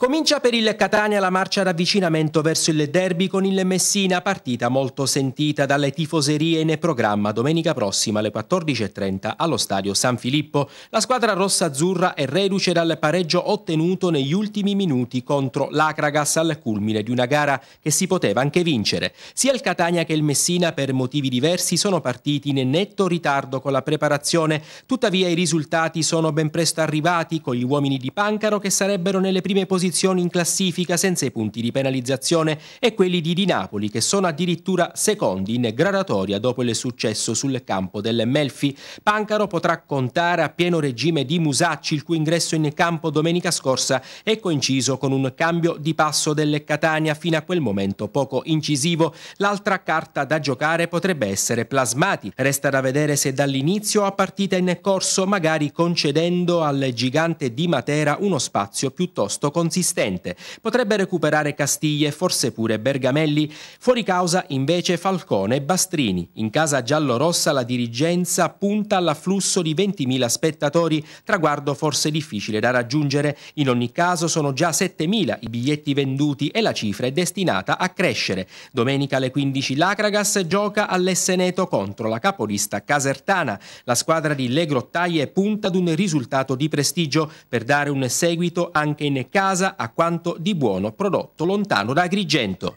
Comincia per il Catania la marcia d'avvicinamento verso il derby con il Messina, partita molto sentita dalle tifoserie in programma domenica prossima alle 14.30 allo stadio San Filippo. La squadra rossa-azzurra è reduce dal pareggio ottenuto negli ultimi minuti contro l'Acragas al culmine di una gara che si poteva anche vincere. Sia il Catania che il Messina per motivi diversi sono partiti in netto ritardo con la preparazione, tuttavia i risultati sono ben presto arrivati con gli uomini di Pancaro che sarebbero nelle prime posizioni posizioni in classifica senza i punti di penalizzazione e quelli di Di Napoli che sono addirittura secondi in gradatoria dopo il successo sul campo del Melfi. Pancaro potrà contare a pieno regime di Musacci il cui ingresso in campo domenica scorsa è coinciso con un cambio di passo del Catania fino a quel momento poco incisivo. L'altra carta da giocare potrebbe essere Plasmati. Resta da vedere se dall'inizio a partita in corso magari concedendo al gigante di Matera uno spazio piuttosto considerato consistente. Potrebbe recuperare Castiglie, forse pure Bergamelli. Fuori causa invece Falcone e Bastrini. In casa giallorossa la dirigenza punta all'afflusso di 20.000 spettatori, traguardo forse difficile da raggiungere. In ogni caso sono già 7.000 i biglietti venduti e la cifra è destinata a crescere. Domenica alle 15 l'Acragas gioca all'Esseneto contro la capolista Casertana. La squadra di Le Grottaglie punta ad un risultato di prestigio per dare un seguito anche in casa a quanto di buono prodotto lontano da Agrigento.